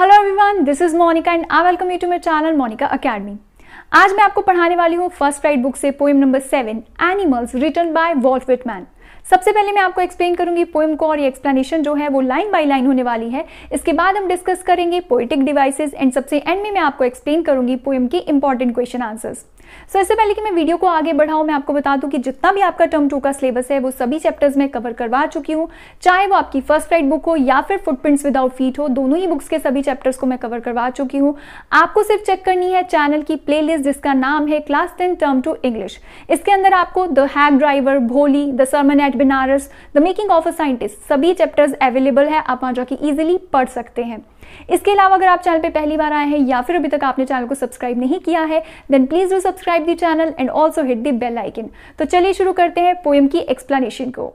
Hello everyone this is Monika and I welcome you to my channel Monika academy आज मैं आपको पढ़ाने वाली हूँ फर्स्ट राइट बुक से poem number seven animals written by Walt Whitman सबसे पहले मैं आपको एक्सप्लेन करूंगी पोइम को और ये एक्सप्लेनेशन जो है वो लाइन बाय लाइन होने वाली है इसके बाद हम डिस्कस करेंगे पोइटिक डिवाइसेस एंड सबसे एंड में मैं आपको एक्सप्लेन करूंगी पोइम की important question answers so so, इससे पहले कि मैं वीडियो को आगे बढ़ाऊं मैं आपको बता दूं कि जितना भी आपका टर्म टू का सिलेबस है वो सभी चैप्टर्स में कवर करवा चुकी हूं चाहे वो आपकी फर्स्ट राइट बुक हो या फिर फुटप्रिंट्स विदाउट फीट हो दोनों ही बुक्स के सभी चैप्टर्स को मैं कवर करवा चुकी हूं आपको सिर्फ चेक करनी है चैनल की प्ले जिसका नाम है class ten term two English इसके अंदर आपको the hack driver Bholi the sermon at Benares the making of a scientist सभी चैप्टर्स अवेलेबल है आप वहाँ जाके ईजिली पढ़ सकते हैं इसके अलावा अगर आप चैनल पे पहली बार आए हैं या फिर अभी तक आपने चैनल को सब्सक्राइब नहीं किया है then please do subscribe the channel and also hit the bell icon तो चलिए शुरू करते हैं पोएम की एक्सप्लेनेशन को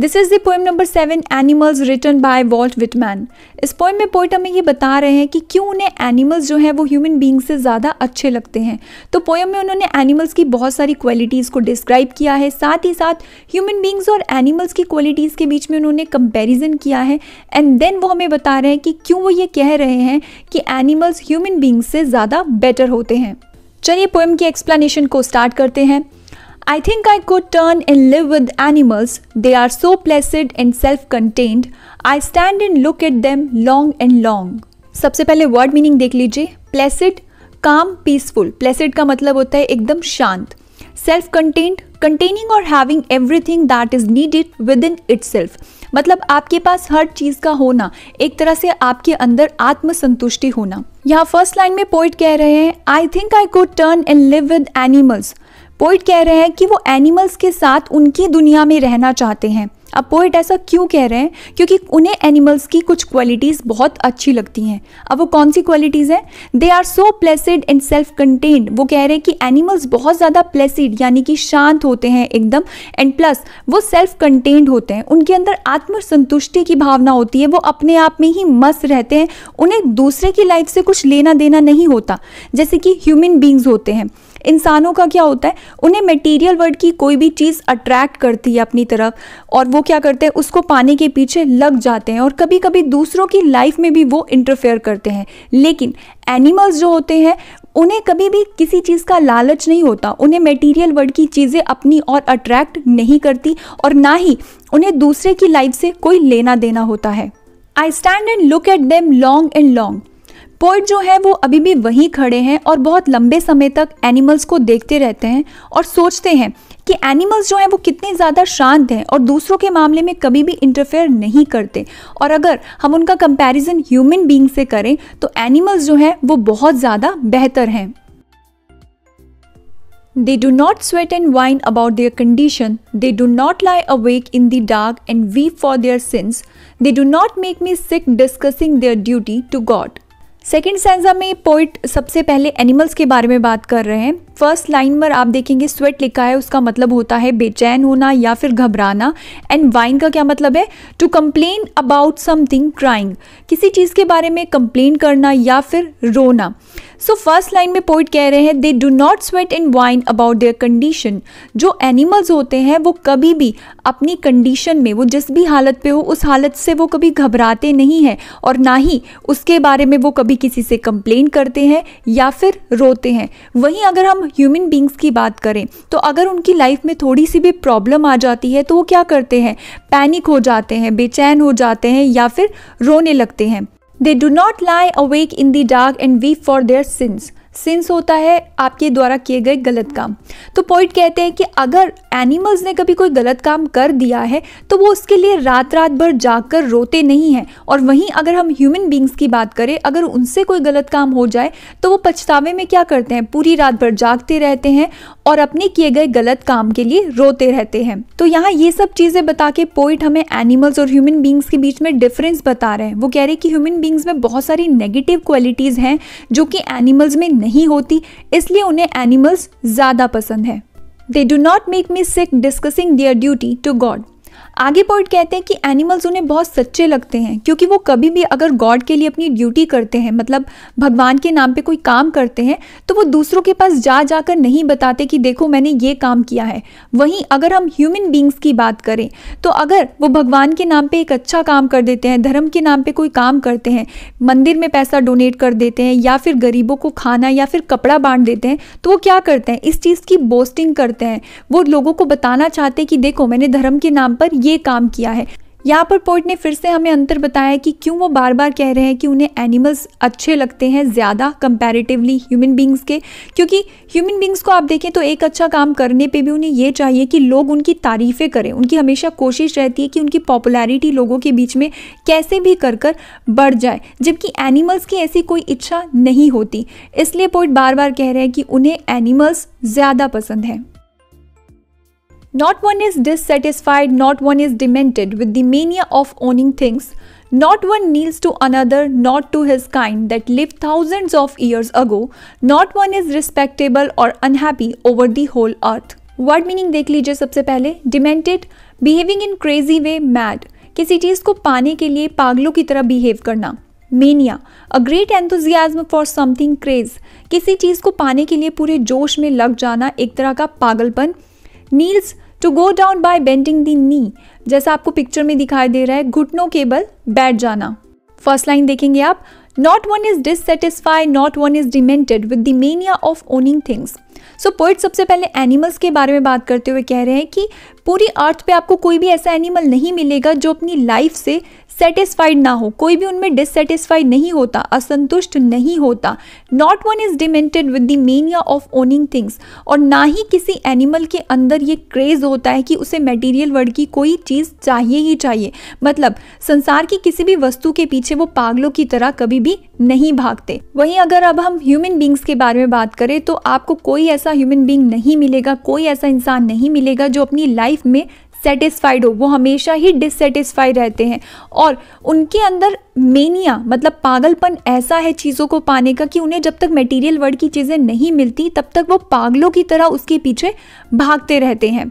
this is the poem number seven animals written by Walt Whitman इस पोएम में पोइट हमें ये बता रहे हैं कि क्यों उन्हें एनिमल्स जो हैं वो ह्यूमन बींग से ज़्यादा अच्छे लगते हैं तो पोएम में उन्होंने एनिमल्स की बहुत सारी क्वालिटीज़ को डिस्क्राइब किया है साथ ही साथ ह्यूमन बींग्स और एनिमल्स की क्वालिटीज़ के बीच में उन्होंने कंपेरिजन किया है एंड देन वो हमें बता रहे हैं कि क्यों वो ये कह रहे हैं कि एनिमल्स ह्यूमन बींग्स से ज़्यादा बेटर होते हैं चलिए पोएम की एक्सप्लेनेशन को स्टार्ट करते हैं I think I could turn and live with animals. They are so placid and self contained. I stand and look at them long and long. सबसे पहले वर्ड मीनिंग देख लीजिए प्लेसिड काम peaceful Placid का मतलब होता है एकदम शांत सेल्फ कंटेंट कंटेनिंग और having everything that is needed within it मतलब आपके पास हर चीज का होना एक तरह से आपके अंदर आत्मसंतुष्टि होना यहाँ फर्स्ट लाइन में पोइट कह रहे हैं I think I could turn and live with animals poet कह रहे हैं कि वो एनिमल्स के साथ उनकी दुनिया में रहना चाहते हैं अब पोइट ऐसा क्यों कह रहे हैं क्योंकि उन्हें एनिमल्स की कुछ क्वालिटीज़ बहुत अच्छी लगती हैं अब वो कौन सी क्वालिटीज़ हैं they are so placid and self contained वो कह रहे हैं कि एनिमल्स बहुत ज़्यादा प्लेसिड यानी कि शांत होते हैं एकदम एंड प्लस वो सेल्फ कंटेन्ड होते हैं उनके अंदर आत्मसंतुष्टि की भावना होती है वो अपने आप में ही मस्त रहते हैं उन्हें दूसरे की लाइफ से कुछ लेना देना नहीं होता जैसे कि ह्यूमन बींग्स होते हैं इंसानों का क्या होता है उन्हें मटेरियल वर्ल्ड की कोई भी चीज़ अट्रैक्ट करती है अपनी तरफ और वो क्या करते हैं उसको पाने के पीछे लग जाते हैं और कभी कभी दूसरों की लाइफ में भी वो इंटरफेयर करते हैं लेकिन एनिमल्स जो होते हैं उन्हें कभी भी किसी चीज़ का लालच नहीं होता उन्हें मटेरियल वर्ल्ड की चीज़ें अपनी और अट्रैक्ट नहीं करती और ना ही उन्हें दूसरे की लाइफ से कोई लेना देना होता है I stand and look at them long and long poet जो है वो अभी भी वहीं खड़े हैं और बहुत लंबे समय तक एनिमल्स को देखते रहते हैं और सोचते हैं कि एनिमल्स जो हैं वो कितने ज़्यादा शांत हैं और दूसरों के मामले में कभी भी इंटरफेयर नहीं करते और अगर हम उनका कंपैरिजन ह्यूमन बीइंग से करें तो एनिमल्स जो हैं वो बहुत ज़्यादा बेहतर हैं they do not sweat and whine about their condition they do not lie awake in the dark and weep for their sins they do not make me sick discussing their duty to God second stanza में poet सबसे पहले animals के बारे में बात कर रहे हैं फर्स्ट लाइन पर आप देखेंगे स्वेट लिखा है उसका मतलब होता है बेचैन होना या फिर घबराना एंड वाइन का क्या मतलब है to complain about something crying किसी चीज़ के बारे में कंप्लेन करना या फिर रोना सो फर्स्ट लाइन में पोइट कह रहे हैं they do not sweat and whine about their condition जो एनिमल्स होते हैं वो कभी भी अपनी कंडीशन में वो जिस भी हालत पे हो उस हालत से वो कभी घबराते नहीं हैं और ना ही उसके बारे में वो कभी किसी से कंप्लेन करते हैं या फिर रोते हैं वहीं अगर हम ह्यूमन बींग्स की बात करें तो अगर उनकी लाइफ में थोड़ी सी भी प्रॉब्लम आ जाती है तो वो क्या करते हैं पैनिक हो जाते हैं बेचैन हो जाते हैं या फिर रोने लगते हैं they do not lie awake in the dark and weep for their sins sins होता है आपके द्वारा किए गए गलत काम तो पॉइंट कहते हैं कि अगर एनिमल्स ने कभी कोई गलत काम कर दिया है तो वो उसके लिए रात रात भर जाकर रोते नहीं हैं और वहीं अगर हम ह्यूमन बींग्स की बात करें अगर उनसे कोई गलत काम हो जाए तो वो पछतावे में क्या करते हैं पूरी रात भर जागते रहते हैं और अपने किए गए गलत काम के लिए रोते रहते हैं तो यहाँ ये सब चीज़ें बता के पोइट हमें एनिमल्स और ह्यूमन बींग्स के बीच में डिफरेंस बता रहे हैं वो कह रहे हैं कि ह्यूमन बींग्स में बहुत सारी नेगेटिव क्वालिटीज़ हैं जो कि एनिमल्स में नहीं होती इसलिए उन्हें एनिमल्स ज़्यादा पसंद है they do not make me sick discussing their duty to God आगे पॉइंट कहते हैं कि एनिमल्स उन्हें बहुत सच्चे लगते हैं क्योंकि वो कभी भी अगर गॉड के लिए अपनी ड्यूटी करते हैं मतलब भगवान के नाम पे कोई काम करते हैं तो वो दूसरों के पास जा जाकर नहीं बताते कि देखो मैंने ये काम किया है वहीं अगर हम ह्यूमन बींग्स की बात करें तो अगर वो भगवान के नाम पर एक अच्छा काम कर देते हैं धर्म के नाम पर कोई काम करते हैं मंदिर में पैसा डोनेट कर देते हैं या फिर गरीबों को खाना या फिर कपड़ा बांट देते हैं तो वो क्या करते हैं इस चीज़ की बोस्टिंग करते हैं वो लोगों को बताना चाहते हैं कि देखो मैंने धर्म के नाम पर ये काम किया है यहाँ पर पोर्ट ने फिर से हमें अंतर बताया कि क्यों वो बार बार कह रहे हैं कि उन्हें एनिमल्स अच्छे लगते हैं ज़्यादा कंपैरेटिवली ह्यूमन बींग्स के क्योंकि ह्यूमन बींग्स को आप देखें तो एक अच्छा काम करने पे भी उन्हें ये चाहिए कि लोग उनकी तारीफ़ें करें उनकी हमेशा कोशिश रहती है कि उनकी पॉपुलैरिटी लोगों के बीच में कैसे भी कर कर बढ़ जाए जबकि एनिमल्स की ऐसी कोई इच्छा नहीं होती इसलिए पोइट बार बार कह रहे हैं कि उन्हें एनिमल्स ज़्यादा पसंद हैं Not one is dissatisfied, not one is demented with the mania of owning things. Not one kneels to another, not to his kind that lived thousands of years ago. Not one is respectable or unhappy over the whole earth. Word meaning dekh lijiye sabse pehle demented behaving in crazy way mad किसी चीज़ को पाने के लिए पागलों की तरह behave करना mania a great enthusiasm for something craze किसी चीज़ को पाने के लिए पूरे जोश में लग जाना एक तरह का पागलपन kneels to go down by bending the knee जैसा आपको पिक्चर में दिखाई दे रहा है घुटनों के बल बैठ जाना फर्स्ट लाइन देखेंगे आप not one is dissatisfied not one is demented with the mania of owning things so poet सबसे पहले एनिमल्स के बारे में बात करते हुए कह रहे हैं कि पूरी अर्थ पे आपको कोई भी ऐसा एनिमल नहीं मिलेगा जो अपनी लाइफ से सेटिस्फाइड ना हो कोई भी उनमें डिससेटिस्फाइड नहीं होता असंतुष्ट नहीं होता not one is demented with the mania of owning things और ना ही किसी एनिमल के अंदर ये क्रेज होता है कि उसे मेटीरियल वर्ड की कोई चीज़ चाहिए ही चाहिए मतलब संसार की किसी भी वस्तु के पीछे वो पागलों की तरह कभी भी नहीं भागते वहीं अगर अब हम ह्यूमन बींग्स के बारे में बात करें तो आपको कोई ऐसा ह्यूमन बींग नहीं मिलेगा कोई ऐसा इंसान नहीं मिलेगा जो अपनी लाइफ में सेटिस्फाइड हो वो हमेशा ही डिससेटिस्फाइड रहते हैं और उनके अंदर मेनिया मतलब पागलपन ऐसा है चीज़ों को पाने का कि उन्हें जब तक मटेरियल वर्ड की चीज़ें नहीं मिलती तब तक वो पागलों की तरह उसके पीछे भागते रहते हैं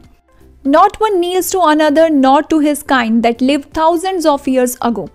not one kneels to another not to his kind that live thousands of years ago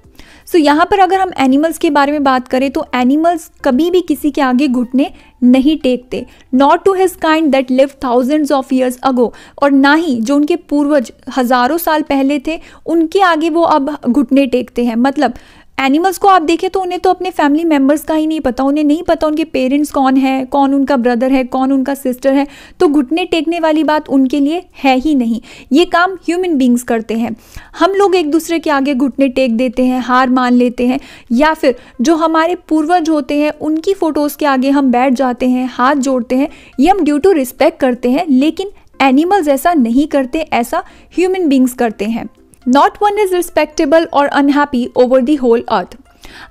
so so, यहाँ पर अगर हम एनिमल्स के बारे में बात करें तो एनिमल्स कभी भी किसी के आगे घुटने नहीं टेकते not to his kind that live thousands of years ago और ना ही जो उनके पूर्वज हज़ारों साल पहले थे उनके आगे वो अब घुटने टेकते हैं मतलब एनिमल्स को आप देखें तो उन्हें तो अपने फैमिली मेम्बर्स का ही नहीं पता उन्हें नहीं पता उनके पेरेंट्स कौन है कौन उनका ब्रदर है कौन उनका सिस्टर है तो घुटने टेकने वाली बात उनके लिए है ही नहीं ये काम ह्यूमन बींग्स करते हैं हम लोग एक दूसरे के आगे घुटने टेक देते हैं हार मान लेते हैं या फिर जो हमारे पूर्वज होते हैं उनकी फ़ोटोज़ के आगे हम बैठ जाते हैं हाथ जोड़ते हैं ये हम ड्यू टू रिस्पेक्ट करते हैं लेकिन एनिमल्स ऐसा नहीं करते ऐसा ह्यूमन बींग्स करते हैं नॉट वन इज रिस्पेक्टेबल और unhappy over the whole earth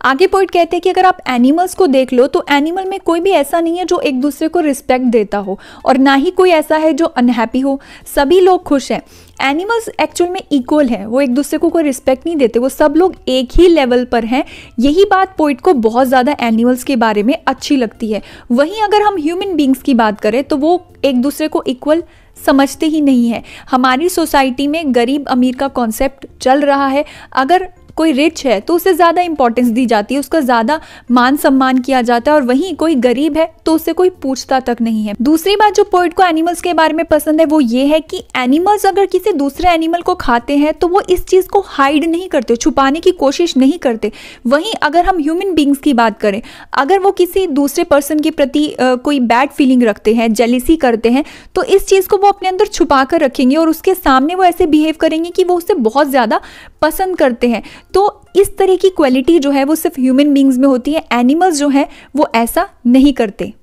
आगे पॉइंट कहते हैं कि अगर आप एनिमल्स को देख लो तो एनिमल में कोई भी ऐसा नहीं है जो एक दूसरे को रिस्पेक्ट देता हो और ना ही कोई ऐसा है जो अनहैप्पी हो सभी लोग खुश हैं एनिमल्स एक्चुअल में इक्वल हैं वो एक दूसरे को कोई रिस्पेक्ट नहीं देते वो सब लोग एक ही लेवल पर हैं यही बात पोइट को बहुत ज़्यादा एनिमल्स के बारे में अच्छी लगती है वहीं अगर हम ह्यूमन बींग्स की बात करें तो वो एक दूसरे को इक्वल समझते ही नहीं है हमारी सोसाइटी में गरीब अमीर का कॉन्सेप्ट चल रहा है अगर कोई रिच है तो उसे ज़्यादा इंपॉर्टेंस दी जाती है उसका ज़्यादा मान सम्मान किया जाता है और वहीं कोई गरीब है तो उसे कोई पूछता तक नहीं है दूसरी बात जो पोइट को एनिमल्स के बारे में पसंद है वो ये है कि एनिमल्स अगर किसी दूसरे एनिमल को खाते हैं तो वो इस चीज़ को हाइड नहीं करते छुपाने की कोशिश नहीं करते वहीं अगर हम ह्यूमन बींग्स की बात करें अगर वो किसी दूसरे पर्सन के प्रति कोई बैड फीलिंग रखते हैं जेलिसी करते हैं तो इस चीज़ को वो अपने अंदर छुपा कर रखेंगे और उसके सामने वो ऐसे बिहेव करेंगे कि वो उसे बहुत ज़्यादा पसंद करते हैं तो इस तरह की क्वालिटी जो है वो सिर्फ ह्यूमन बींग्स में होती है एनिमल्स जो है वो ऐसा नहीं करते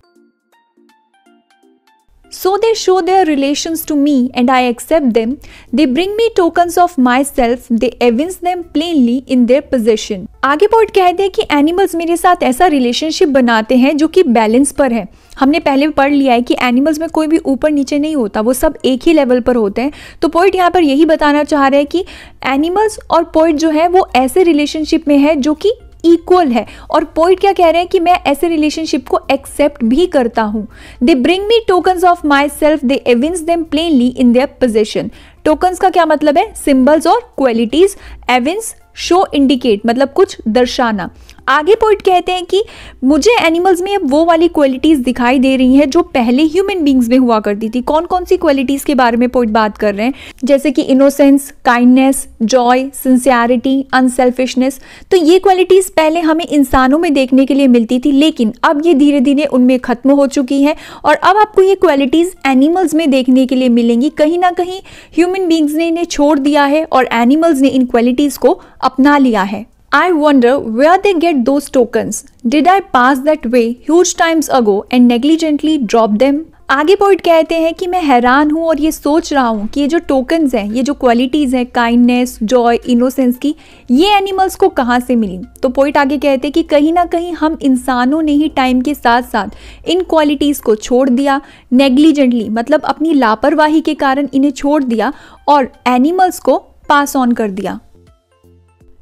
so they show their relation to me and I accept them they bring me tokens of my self they evince them plainly in their position आगे पॉइंट कहते हैं कि एनिमल्स मेरे साथ ऐसा रिलेशनशिप बनाते हैं जो कि बैलेंस पर है हमने पहले भी पढ़ लिया है कि एनिमल्स में कोई भी ऊपर नीचे नहीं होता वो सब एक ही लेवल पर होते हैं तो पोइट यहाँ पर यही बताना चाह रहे हैं कि एनिमल्स और पोइट जो है वो ऐसे रिलेशनशिप में है जो कि इक्वल है और पोइट क्या कह रहे हैं कि मैं ऐसे रिलेशनशिप को एक्सेप्ट भी करता हूँ they bring me tokens of my self they evince them plainly in their position tokens का क्या मतलब है सिम्बल्स और क्वालिटीज एविंस शो इंडिकेट मतलब कुछ दर्शाना आगे पॉइंट कहते हैं कि मुझे एनिमल्स में अब वो वाली क्वालिटीज़ दिखाई दे रही हैं जो पहले ह्यूमन बींग्स में हुआ करती थी कौन कौन सी क्वालिटीज़ के बारे में पॉइंट बात कर रहे हैं जैसे कि innocence kindness joy sincerity unselfishness तो ये क्वालिटीज़ पहले हमें इंसानों में देखने के लिए मिलती थी लेकिन अब ये धीरे धीरे उनमें ख़त्म हो चुकी है और अब आपको ये क्वालिटीज़ एनिमल्स में देखने के लिए मिलेंगी कहीं ना कहीं ह्यूमन बींग्स ने इन्हें छोड़ दिया है और एनिमल्स ने इन क्वालिटीज़ को अपना लिया है I wonder where they get those tokens. Did I pass that way huge times ago and negligently drop them? आगे पॉइंट कहते हैं कि मैं हैरान हूँ और ये सोच रहा हूँ कि ये जो टोकन्स हैं ये जो क्वालिटीज़ हैं काइंडनेस जॉय इनोसेंस की ये एनिमल्स को कहाँ से मिली तो पॉइंट आगे कहते हैं कि कहीं ना कहीं हम इंसानों ने ही टाइम के साथ साथ इन क्वालिटीज़ को छोड़ दिया नेग्लिजेंटली मतलब अपनी लापरवाही के कारण इन्हें छोड़ दिया और एनिमल्स को पास ऑन कर दिया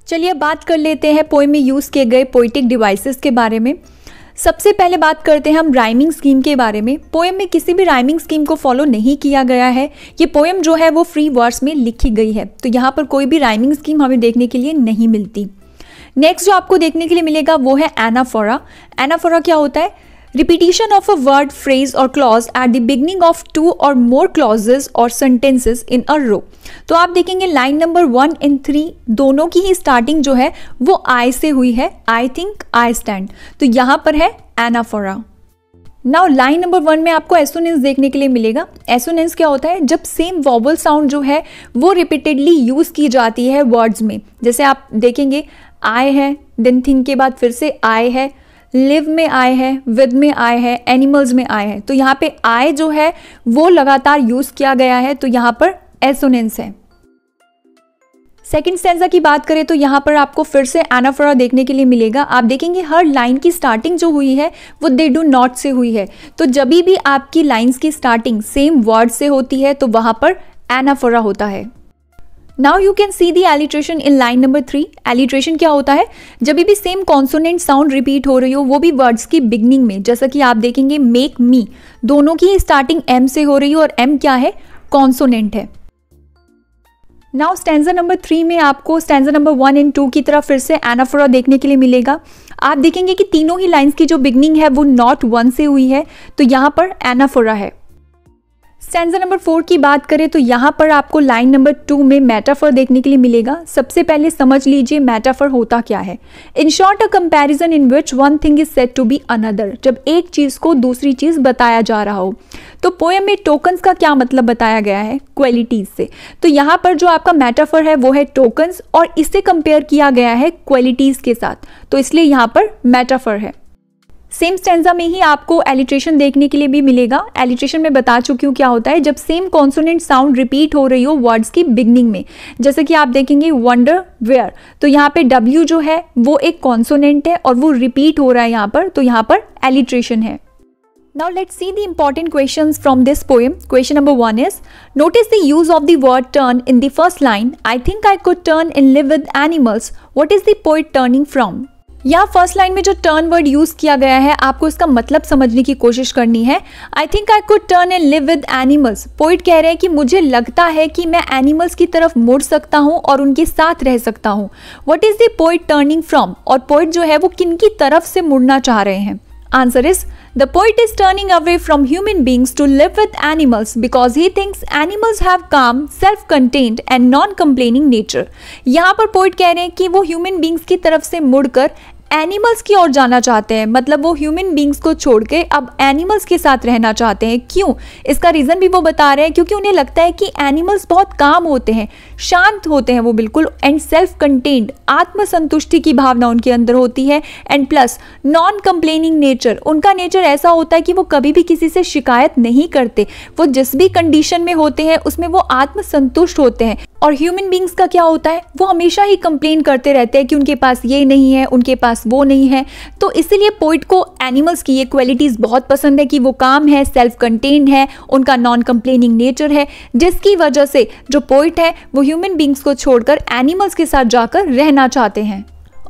चलिए बात कर लेते हैं पोई में यूज़ किए गए पोइटिक डिवाइसेस के बारे में सबसे पहले बात करते हैं हम राइमिंग स्कीम के बारे में पोएम में किसी भी राइमिंग स्कीम को फॉलो नहीं किया गया है ये पोएम जो है वो फ्री वर्ड्स में लिखी गई है तो यहाँ पर कोई भी राइमिंग स्कीम हमें देखने के लिए नहीं मिलती नेक्स्ट जो आपको देखने के लिए मिलेगा वो है एनाफोरा एनाफोरा क्या होता है Repetition of a word, phrase or clause at the beginning of two or more clauses or sentences in a row. तो आप देखेंगे line number one and three दोनों की ही स्टार्टिंग जो है वो आई से हुई है आई थिंक आई स्टैंड तो यहाँ पर है anaphora now line number one में आपको एसोनेंस देखने के लिए मिलेगा एसोनेंस क्या होता है जब सेम वॉबल साउंड जो है वो रिपीटेडली यूज़ की जाती है वर्ड्स में जैसे आप देखेंगे आई है देन थिंक के बाद फिर से आई है लिव में आए है विद में आए है एनिमल्स में आए हैं तो यहाँ पे आय जो है वो लगातार यूज किया गया है तो यहाँ पर एसोनेंस है सेकेंड स्टेंजा की बात करें तो यहाँ पर आपको फिर से एनाफोरा देखने के लिए मिलेगा आप देखेंगे हर लाइन की स्टार्टिंग जो हुई है वो दे डू नॉट से हुई है तो जब भी आपकी लाइन्स की स्टार्टिंग सेम वर्ड से होती है तो वहाँ पर एनाफोरा होता है now you can see the alliteration in line number three alliteration क्या होता है जब भी सेम कॉन्सोनेंट साउंड रिपीट हो रही हो वो भी वर्ड्स की बिगनिंग में जैसा कि आप देखेंगे मेक मी दोनों की स्टार्टिंग एम से हो रही हो और एम क्या है कॉन्सोनेंट है नाउ स्टैंडा नंबर थ्री में आपको stanza number one and two की तरह फिर से एनाफोरा देखने के लिए मिलेगा आप देखेंगे कि तीनों ही लाइन्स की जो बिगनिंग है वो नॉट वन से हुई है तो यहाँ पर एनाफोरा है स्टैंजा नंबर फोर की बात करें तो यहाँ पर आपको लाइन नंबर टू में मेटाफर देखने के लिए मिलेगा सबसे पहले समझ लीजिए मेटाफर होता क्या है in short a comparison in which one thing is said to be another जब एक चीज़ को दूसरी चीज़ बताया जा रहा हो तो पोएम में टोकन्स का क्या मतलब बताया गया है क्वालिटीज़ से तो यहाँ पर जो आपका मेटाफर है वो है टोकन्स और इसे कंपेयर किया गया है क्वालिटीज़ के साथ तो इसलिए यहाँ पर मेटाफर है सेम स्टेंजा में ही आपको एलिट्रेशन देखने के लिए भी मिलेगा एलिट्रेशन में बता चुकी हूँ क्या होता है जब सेम कॉन्सोनेंट साउंड रिपीट हो रही हो वर्ड्स की बिगनिंग में जैसे कि आप देखेंगे वंडर वेयर तो यहाँ पे डब्ल्यू जो है वो एक कॉन्सोनेंट है और वो रिपीट हो रहा है यहाँ पर तो यहाँ पर एलिट्रेशन है Now let's see the important questions from this poem. Question number 1 is Notice the use of the word turn in the first line. I think I could turn and live with animals. What is the poet turning from? यहाँ first line में जो turn word use किया गया है आपको इसका मतलब समझने की कोशिश करनी है I think I could turn and live with animals poet कह रहे हैं कि मुझे लगता है कि मैं एनिमल्स की तरफ मुड़ सकता हूँ और उनके साथ रह सकता हूँ what is the poet turning from और पोइट जो है वो किन की तरफ से मुड़ना चाह रहे हैं answer is the poet is turning away from human beings to live with animals because he thinks animals have calm self content and non complaining nature यहाँ पर पोइट कह रहे हैं कि वो ह्यूमन बींग्स की तरफ से मुड़कर एनिमल्स की ओर जाना चाहते हैं मतलब वो ह्यूमन बींग्स को छोड़ के अब एनिमल्स के साथ रहना चाहते हैं क्यों इसका रीज़न भी वो बता रहे हैं क्योंकि उन्हें लगता है कि एनिमल्स बहुत काम होते हैं शांत होते हैं वो बिल्कुल एंड सेल्फ कंटेंड आत्मसंतुष्टि की भावना उनके अंदर होती है and plus non complaining nature उनका नेचर ऐसा होता है कि वो कभी भी किसी से शिकायत नहीं करते वो जिस भी कंडीशन में होते हैं उसमें वो आत्मसंतुष्ट होते हैं और ह्यूमन बींग्स का क्या होता है वो हमेशा ही कंप्लेन करते रहते हैं कि उनके पास ये नहीं है उनके पास वो नहीं है तो इसीलिए पोइट को एनिमल्स की ये क्वालिटीज़ बहुत पसंद है कि वो काम है सेल्फ कंटेन्ड है उनका नॉन कंप्लेनिंग नेचर है जिसकी वजह से जो पोइट है वो ह्यूमन बींग्स को छोड़कर एनिमल्स के साथ जाकर रहना चाहते हैं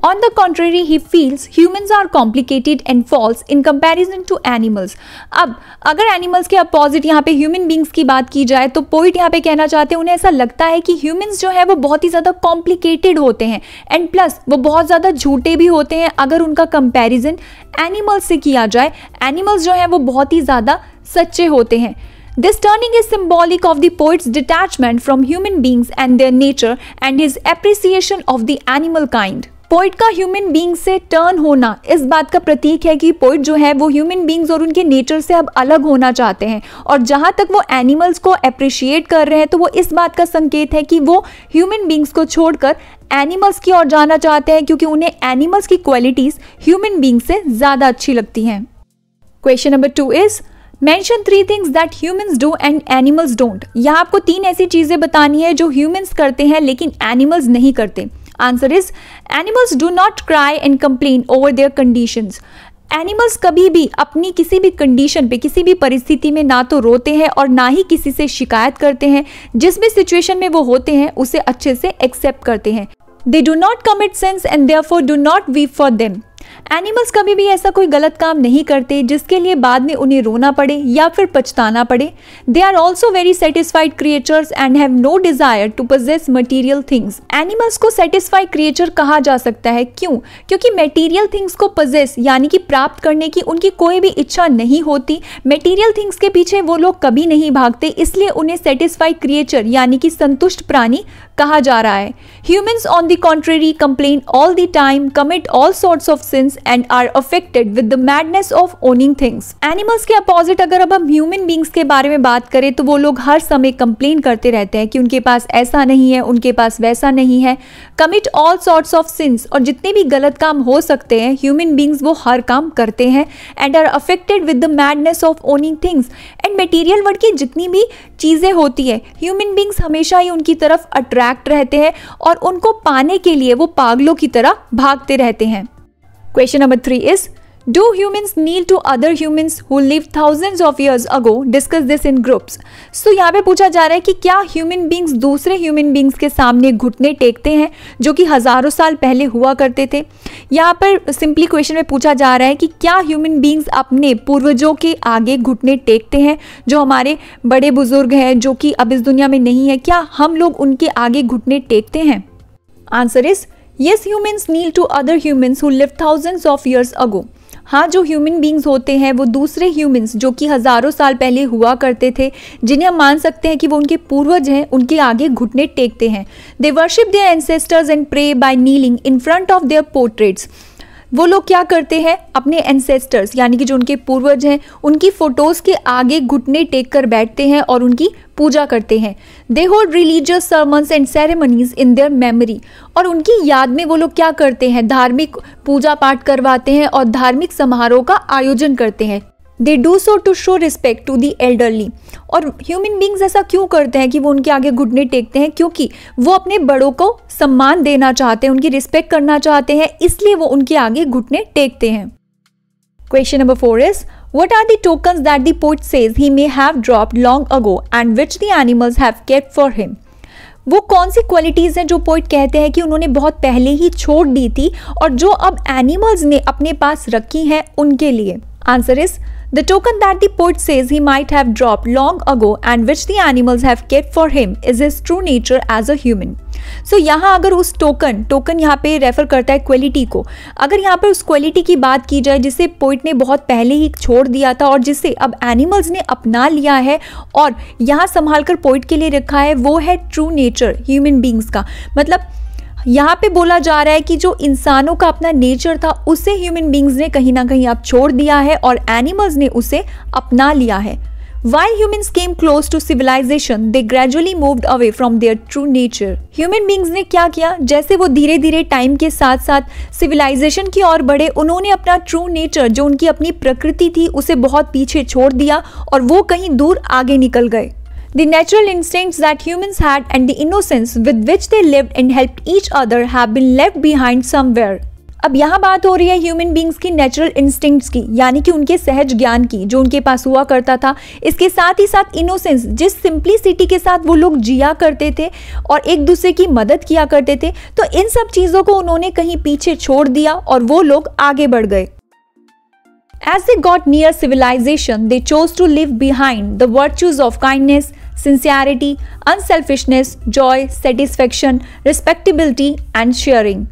On the contrary, he feels humans are complicated and false in comparison to animals. अब अगर animals के opposite यहाँ पे human beings की बात की जाए तो poet यहाँ पे कहना चाहते हैं उन्हें ऐसा लगता है कि humans जो है वो बहुत ही ज़्यादा complicated होते हैं and plus वो बहुत ज़्यादा झूठे भी होते हैं अगर उनका comparison animals से किया जाए animals जो हैं वो बहुत ही ज़्यादा सच्चे होते हैं This turning is symbolic of the poet's detachment from human beings and their nature and his appreciation of the animal kind. Poet का ह्यूमन बींग से टर्न होना इस बात का प्रतीक है कि पोइट जो है वो ह्यूमन बींग्स और उनके नेचर से अब अलग होना चाहते हैं और जहाँ तक वो एनिमल्स को अप्रिशिएट कर रहे हैं तो वो इस बात का संकेत है कि वो ह्यूमन बींग्स को छोड़कर एनिमल्स की ओर जाना चाहते हैं क्योंकि उन्हें एनिमल्स की क्वालिटीज़ ह्यूमन बींग से ज़्यादा अच्छी लगती हैं question number two is mention three things that humans do and animals don't यहाँ आपको तीन ऐसी चीज़ें बतानी है जो ह्यूमन्स करते हैं लेकिन एनिमल्स नहीं करते answer is animals do not cry and complain over their conditions animals कभी भी अपनी किसी भी कंडीशन पे किसी भी परिस्थिति में ना तो रोते हैं और ना ही किसी से शिकायत करते हैं जिस भी सिचुएशन में वो होते हैं उसे अच्छे से एक्सेप्ट करते हैं they do not commit sins and therefore do not weep for them animals कभी भी ऐसा कोई गलत काम नहीं करते जिसके लिए बाद में उन्हें रोना पड़े या फिर पछताना पड़े they are also very satisfied creatures and have no desire to possess material things animals को सेटिस्फाइड क्रिएचर कहा जा सकता है क्यों क्योंकि मेटीरियल थिंग्स को पोजेस यानी कि प्राप्त करने की उनकी कोई भी इच्छा नहीं होती मेटीरियल थिंग्स के पीछे वो लोग कभी नहीं भागते इसलिए उन्हें सेटिस्फाइड क्रिएचर यानी कि संतुष्ट प्राणी कहा जा रहा है humans on the contrary complain all the time commit all sorts of sins and are affected with the madness of owning things animals के अपोजिट अगर अब हम ह्यूमन बींग्स के बारे में बात करें तो वो लोग हर समय कंप्लेन करते रहते हैं कि उनके पास ऐसा नहीं है उनके पास वैसा नहीं है commit all sorts of sins और जितने भी गलत काम हो सकते हैं ह्यूमन बींग्स वो हर काम करते हैं and are affected with the madness of owning things and material world की जितनी भी चीज़ें होती है ह्यूमन बींग्स हमेशा ही उनकी तरफ अट्रैक्ट रहते हैं और उनको पाने के लिए वो पागलों की तरह भागते रहते हैं question number three is Do humans kneel to other humans who lived thousands of years ago? Discuss this in groups. So यहाँ पे पूछा जा रहा है कि क्या ह्यूमन beings दूसरे ह्यूमन बींग्स के सामने घुटने टेकते हैं जो कि हज़ारों साल पहले हुआ करते थे यहाँ पर सिंपली क्वेश्चन में पूछा जा रहा है कि क्या ह्यूमन बींग्स अपने पूर्वजों के आगे घुटने टेकते हैं जो हमारे बड़े बुजुर्ग हैं जो कि अब इस दुनिया में नहीं है क्या हम लोग उनके आगे घुटने टेकते हैं answer is yes humans kneel to other humans who live thousands of years ago हाँ जो ह्यूमन बींग्स होते हैं वो दूसरे ह्यूमन्स जो कि हज़ारों साल पहले हुआ करते थे जिन्हें हम मान सकते हैं कि वो उनके पूर्वज हैं उनके आगे घुटने टेकते हैं they worship their ancestors and pray by kneeling in front of their portraits वो लोग क्या करते हैं अपने एंसेस्टर्स यानी कि जो उनके पूर्वज हैं उनकी फ़ोटोज़ के आगे घुटने टेक कर बैठते हैं और उनकी पूजा करते हैं they hold religious sermons and ceremonies in their memory और उनकी याद में वो लोग क्या करते हैं धार्मिक पूजा पाठ करवाते हैं और धार्मिक समारोह का आयोजन करते हैं they do so to show respect to the elderly और ह्यूमन बींग्स ऐसा क्यों करते हैं कि वो उनके आगे घुटने टेकते हैं क्योंकि वो अपने बड़ों को सम्मान देना चाहते हैं उनकी रिस्पेक्ट करना चाहते हैं इसलिए वो उनके आगे घुटने टेकते हैं question number four is what are the token that the poet says he may have dropped long ago and which the animals have kept for him वो कौन सी क्वालिटीज़ हैं जो पोइट कहते हैं कि उन्होंने बहुत पहले ही छोड़ दी थी और जो अब एनिमल्स ने अपने पास रखी हैं उनके लिए answer is The token that the poet says he might have dropped long ago and which the animals have kept for him is his true nature as a human. So so, यहाँ अगर उस token token यहाँ पे refer करता है quality को अगर यहाँ पर उस क्वालिटी की बात की जाए जिसे पोइट ने बहुत पहले ही छोड़ दिया था और जिसे अब एनिमल्स ने अपना लिया है और यहाँ संभाल कर पोइट के लिए रखा है वो है ट्रू नेचर ह्यूमन बींग्स का मतलब यहाँ पे बोला जा रहा है कि जो इंसानों का अपना नेचर था उसे ह्यूमन बींग्स ने कहीं ना कहीं अब छोड़ दिया है और एनिमल्स ने उसे अपना लिया है While humans came close to civilization, they gradually moved away from their true nature. Human beings ने क्या किया जैसे वो धीरे धीरे टाइम के साथ साथ सिविलाइजेशन की ओर बढ़े उन्होंने अपना ट्रू नेचर जो उनकी अपनी प्रकृति थी उसे बहुत पीछे छोड़ दिया और वो कहीं दूर आगे निकल गए The natural instincts that humans had and the innocence with which they lived and helped each other have been left behind somewhere. अब यहाँ बात हो रही है ह्यूमन बींग्स की नेचुरल इंस्टिंक्ट्स की यानी कि उनके सहज ज्ञान की जो उनके पास हुआ करता था इसके साथ ही साथ इनोसेंस जिस सिंप्लिसिटी के साथ वो लोग जिया करते थे और एक दूसरे की मदद किया करते थे तो इन सब चीज़ों को उन्होंने कहीं पीछे छोड़ दिया और वो लोग आगे बढ़ गए As they got near civilization, they chose to leave behind the virtues of kindness, sincerity, unselfishness, joy, satisfaction, respectability and sharing.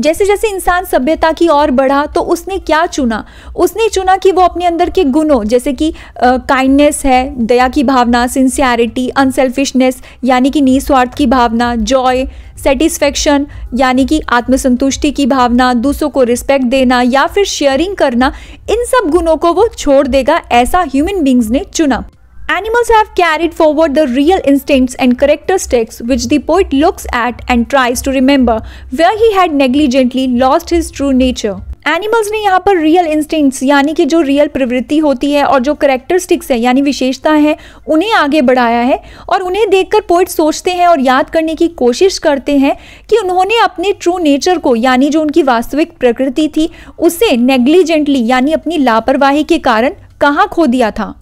जैसे जैसे इंसान सभ्यता की ओर बढ़ा तो उसने क्या चुना उसने चुना कि वो अपने अंदर के गुणों जैसे कि काइंडनेस है दया की भावना सिंसियरिटी अनसेल्फिशनेस यानी कि निस्वार्थ की भावना जॉय सेटिस्फेक्शन यानी कि आत्मसंतुष्टि की भावना दूसरों को रिस्पेक्ट देना या फिर शेयरिंग करना इन सब गुणों को वो छोड़ देगा ऐसा ह्यूमन बींग्स ने चुना Animals have carried forward the real instincts and characteristics which the poet looks at and tries to remember where he had negligently lost his true nature. Animals ने यहाँ पर रियल इंस्टिंक्ट्स यानी कि जो real प्रवृत्ति होती है और जो करेक्टरिस्टिक्स है यानी विशेषता है उन्हें आगे बढ़ाया है और उन्हें देखकर पोइट सोचते हैं और याद करने की कोशिश करते हैं कि उन्होंने अपने ट्रू नेचर को यानी जो उनकी वास्तविक प्रकृति थी उसे नेग्लिजेंटली यानी अपनी लापरवाही के कारण कहाँ खो दिया था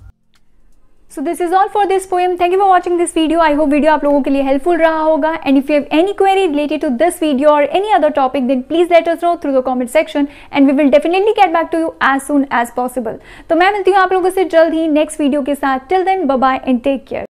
so this is all for this poem thank you for watching this video I hope video आप लोगों के लिए हेल्पफुल रहा होगा and if you have any query related to this video और any other topic then please let us know through the comment section and we will definitely get back to you as soon as possible तो मैं मिलती हूँ आप लोगों से जल्द ही next video के साथ till then bye and take care